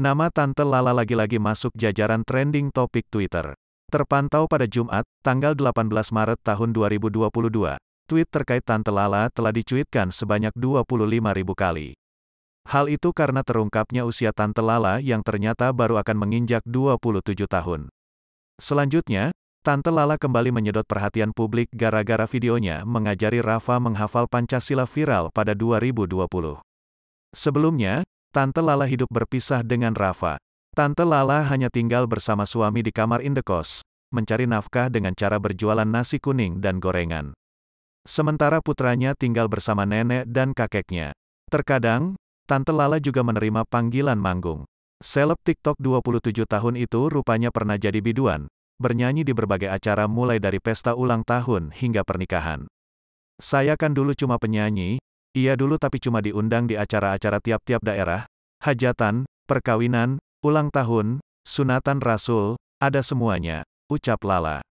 Nama Tante Lala lagi-lagi masuk jajaran trending topik Twitter. Terpantau pada Jumat, tanggal 18 Maret tahun 2022, tweet terkait Tante Lala telah dicuitkan sebanyak 25 ribu kali. Hal itu karena terungkapnya usia Tante Lala yang ternyata baru akan menginjak 27 tahun. Selanjutnya, Tante Lala kembali menyedot perhatian publik gara-gara videonya mengajari Rafa menghafal Pancasila viral pada 2020. Sebelumnya, Tante Lala hidup berpisah dengan Rafa. Tante Lala hanya tinggal bersama suami di kamar indekos, mencari nafkah dengan cara berjualan nasi kuning dan gorengan. Sementara putranya tinggal bersama nenek dan kakeknya. Terkadang, Tante Lala juga menerima panggilan manggung. Seleb TikTok 27 tahun itu rupanya pernah jadi biduan, bernyanyi di berbagai acara mulai dari pesta ulang tahun hingga pernikahan. Saya kan dulu cuma penyanyi, ia dulu tapi cuma diundang di acara-acara tiap-tiap daerah, hajatan, perkawinan, ulang tahun, sunatan rasul, ada semuanya, ucap Lala.